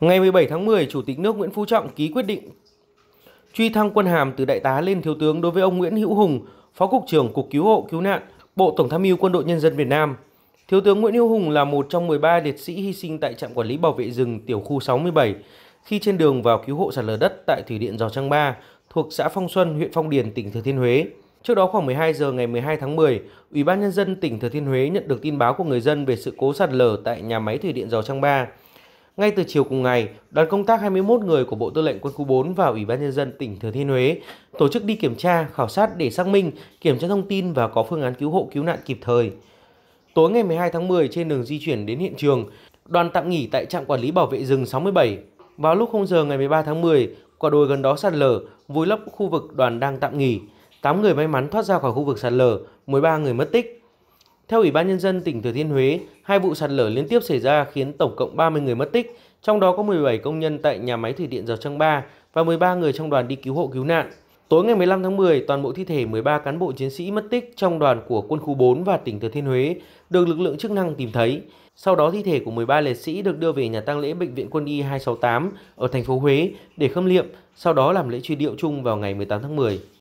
Ngày 17 tháng 10, Chủ tịch nước Nguyễn Phú Trọng ký quyết định truy thăng quân hàm từ đại tá lên thiếu tướng đối với ông Nguyễn Hữu Hùng, Phó cục trưởng Cục Cứu hộ Cứu nạn, Bộ Tổng tham mưu Quân đội Nhân dân Việt Nam. Thiếu tướng Nguyễn Hữu Hùng là một trong 13 liệt sĩ hy sinh tại trạm quản lý bảo vệ rừng tiểu khu 67 khi trên đường vào cứu hộ sạt lở đất tại thủy điện Giò Trăng Ba thuộc xã Phong Xuân, huyện Phong Điền, tỉnh Thừa Thiên Huế. Trước đó khoảng 12 giờ ngày 12 tháng 10, Ủy ban nhân dân tỉnh Thừa Thiên Huế nhận được tin báo của người dân về sự cố sạt lở tại nhà máy thủy điện Giò Trăng Ba. Ngay từ chiều cùng ngày, đoàn công tác 21 người của Bộ Tư lệnh Quân khu 4 và Ủy ban nhân dân tỉnh Thừa Thiên Huế tổ chức đi kiểm tra, khảo sát để xác minh, kiểm tra thông tin và có phương án cứu hộ cứu nạn kịp thời. Tối ngày 12 tháng 10 trên đường di chuyển đến hiện trường, đoàn tạm nghỉ tại trạm quản lý bảo vệ rừng 67. Vào lúc 0 giờ ngày 13 tháng 10, quả đồi gần đó sạt lở, vùi lấp khu vực đoàn đang tạm nghỉ. 8 người may mắn thoát ra khỏi khu vực sạt lở, 13 người mất tích. Theo Ủy ban Nhân dân tỉnh Thừa Thiên Huế, hai vụ sạt lở liên tiếp xảy ra khiến tổng cộng 30 người mất tích, trong đó có 17 công nhân tại nhà máy thủy điện Rào Trăng Ba và 13 người trong đoàn đi cứu hộ cứu nạn. Tối ngày 15 tháng 10, toàn bộ thi thể 13 cán bộ chiến sĩ mất tích trong đoàn của quân khu 4 và tỉnh Thừa Thiên Huế được lực lượng chức năng tìm thấy. Sau đó thi thể của 13 liệt sĩ được đưa về nhà tang lễ bệnh viện quân y 268 ở thành phố Huế để khâm liệm, sau đó làm lễ truy điệu chung vào ngày 18 tháng 10.